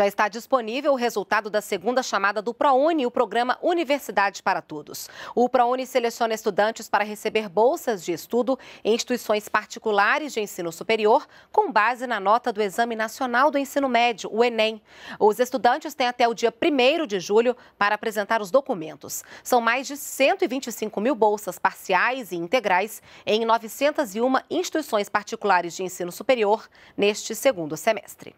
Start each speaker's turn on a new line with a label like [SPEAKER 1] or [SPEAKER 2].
[SPEAKER 1] Já está disponível o resultado da segunda chamada do ProUni, o programa Universidade para Todos. O ProUni seleciona estudantes para receber bolsas de estudo em instituições particulares de ensino superior, com base na nota do Exame Nacional do Ensino Médio, o Enem. Os estudantes têm até o dia 1 de julho para apresentar os documentos. São mais de 125 mil bolsas parciais e integrais em 901 instituições particulares de ensino superior neste segundo semestre.